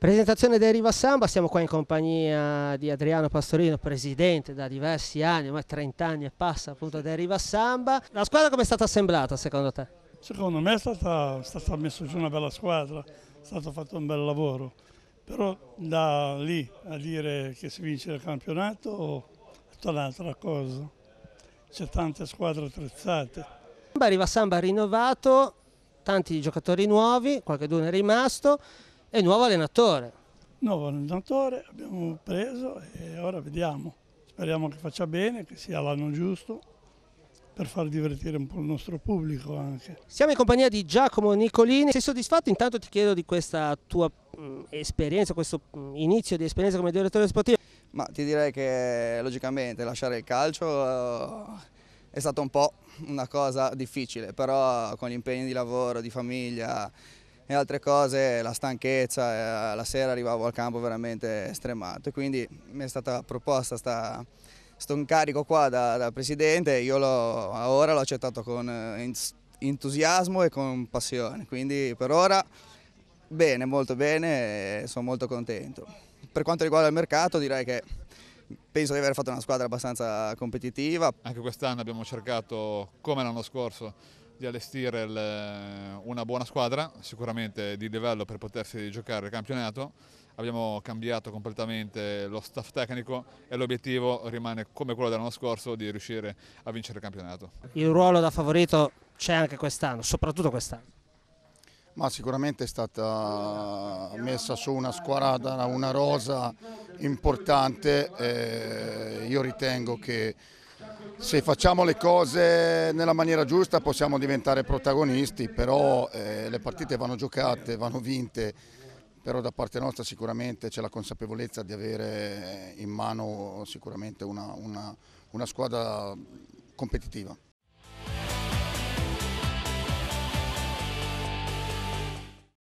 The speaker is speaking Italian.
Presentazione dei Riva Samba, siamo qua in compagnia di Adriano Pastorino, presidente da diversi anni, ormai 30 anni e passa appunto dei Riva Samba. La squadra come è stata assemblata secondo te? Secondo me è stata, è stata messa giù una bella squadra, è stato fatto un bel lavoro, però da lì a dire che si vince il campionato è tutta un'altra cosa. C'è tante squadre attrezzate. Riva Samba rinnovato, tanti giocatori nuovi, qualche è rimasto e nuovo allenatore. Nuovo allenatore abbiamo preso e ora vediamo. Speriamo che faccia bene, che sia l'anno giusto per far divertire un po' il nostro pubblico anche. Siamo in compagnia di Giacomo Nicolini, sei soddisfatto? Intanto ti chiedo di questa tua mh, mm, esperienza, questo mh, mm, inizio di esperienza come direttore sportivo. Ma ti direi che logicamente lasciare il calcio uh, è stata un po' una cosa difficile, però con gli impegni di lavoro, di famiglia e altre cose, la stanchezza, eh, la sera arrivavo al campo veramente stremato. Quindi mi è stata proposta sta, sto incarico qua da, da presidente, io ora l'ho accettato con eh, entusiasmo e con passione, quindi per ora bene, molto bene, sono molto contento. Per quanto riguarda il mercato direi che penso di aver fatto una squadra abbastanza competitiva. Anche quest'anno abbiamo cercato, come l'anno scorso, di allestire il, una buona squadra, sicuramente di livello per potersi giocare il campionato. Abbiamo cambiato completamente lo staff tecnico e l'obiettivo rimane come quello dell'anno scorso di riuscire a vincere il campionato. Il ruolo da favorito c'è anche quest'anno, soprattutto quest'anno. Ma sicuramente è stata messa su una squadra, una rosa importante. io ritengo che se facciamo le cose nella maniera giusta possiamo diventare protagonisti, però eh, le partite vanno giocate, vanno vinte, però da parte nostra sicuramente c'è la consapevolezza di avere in mano sicuramente una, una, una squadra competitiva.